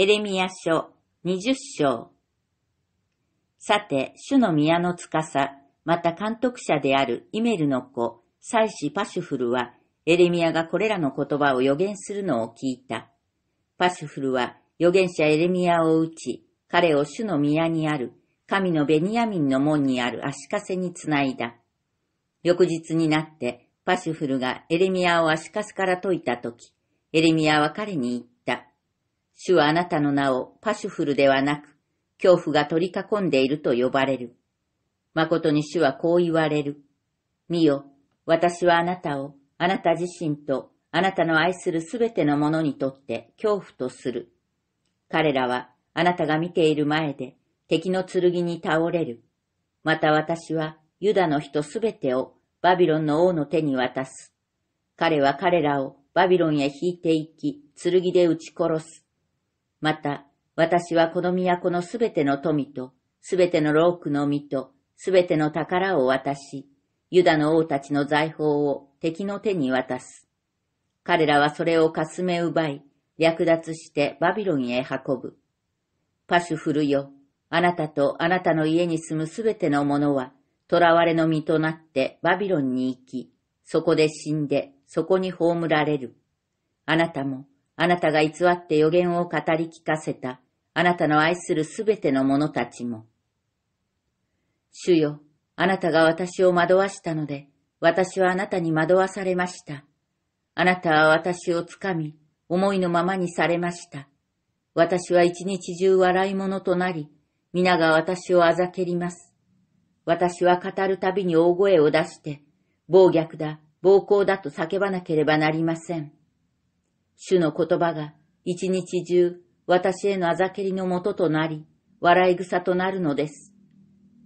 エレミア書20章。さて、主の宮の司、また監督者であるイメルの子、祭司パシュフルは、エレミアがこれらの言葉を予言するのを聞いた。パシュフルは預言者エレミアを打ち、彼を主の宮にある、神のベニヤミンの門にある足かせにつないだ。翌日になって、パシュフルがエレミアを足かせから解いたとき、エレミアは彼に言っ主はあなたの名をパシュフルではなく、恐怖が取り囲んでいると呼ばれる。誠に主はこう言われる。見よ、私はあなたを、あなた自身と、あなたの愛するすべてのものにとって恐怖とする。彼らは、あなたが見ている前で、敵の剣に倒れる。また私は、ユダの人すべてを、バビロンの王の手に渡す。彼は彼らを、バビロンへ引いていき、剣で撃ち殺す。また、私はこの都のすべての富と、すべてのロークの実と、すべての宝を渡し、ユダの王たちの財宝を敵の手に渡す。彼らはそれをかすめ奪い、略奪してバビロンへ運ぶ。パシュフルよ、あなたとあなたの家に住むすべての者は、囚われの身となってバビロンに行き、そこで死んで、そこに葬られる。あなたも、あなたが偽って予言を語り聞かせた、あなたの愛するすべての者たちも。主よ、あなたが私を惑わしたので、私はあなたに惑わされました。あなたは私をつかみ、思いのままにされました。私は一日中笑い者となり、皆が私をあざけります。私は語るたびに大声を出して、暴虐だ、暴行だと叫ばなければなりません。主の言葉が一日中私へのあざけりのもととなり、笑い草となるのです。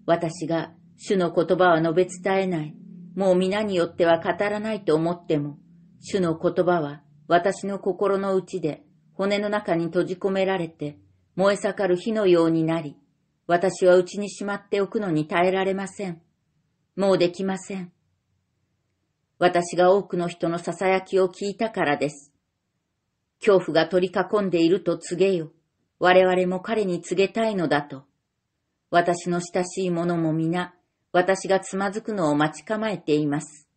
私が主の言葉は述べ伝えない、もう皆によっては語らないと思っても、主の言葉は私の心の内で骨の中に閉じ込められて燃え盛る火のようになり、私は内にしまっておくのに耐えられません。もうできません。私が多くの人の囁きを聞いたからです。恐怖が取り囲んでいると告げよ。我々も彼に告げたいのだと。私の親しい者も皆、私がつまずくのを待ち構えています。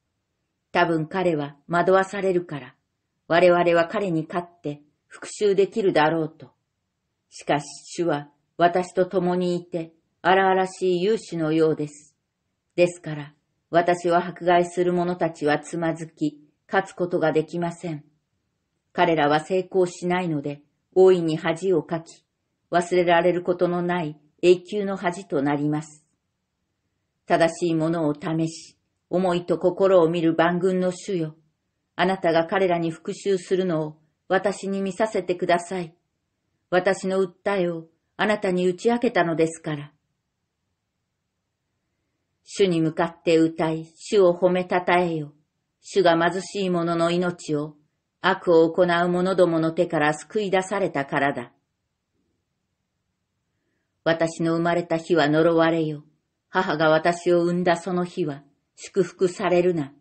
多分彼は惑わされるから、我々は彼に勝って復讐できるだろうと。しかし主は私と共にいて荒々しい勇士のようです。ですから、私は迫害する者たちはつまずき、勝つことができません。彼らは成功しないので、大いに恥をかき、忘れられることのない永久の恥となります。正しいものを試し、思いと心を見る万軍の主よ。あなたが彼らに復讐するのを私に見させてください。私の訴えをあなたに打ち明けたのですから。主に向かって歌い、主を褒めたたえよ。主が貧しい者の命を悪を行う者どもの手から救い出されたからだ。私の生まれた日は呪われよ。母が私を産んだその日は祝福されるな。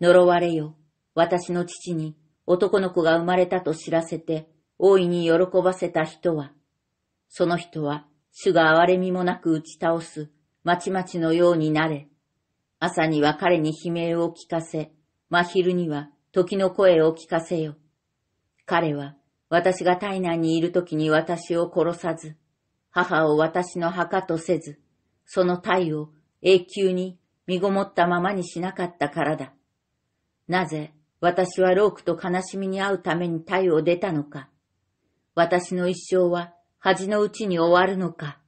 呪われよ。私の父に男の子が生まれたと知らせて、大いに喜ばせた人は、その人は主が憐れみもなく打ち倒す、まちまちのようになれ。朝には彼に悲鳴を聞かせ、真昼には時の声を聞かせよ。彼は私が体内にいる時に私を殺さず、母を私の墓とせず、その体を永久に身ごもったままにしなかったからだ。なぜ私はロークと悲しみに会うために体を出たのか。私の一生は恥のうちに終わるのか。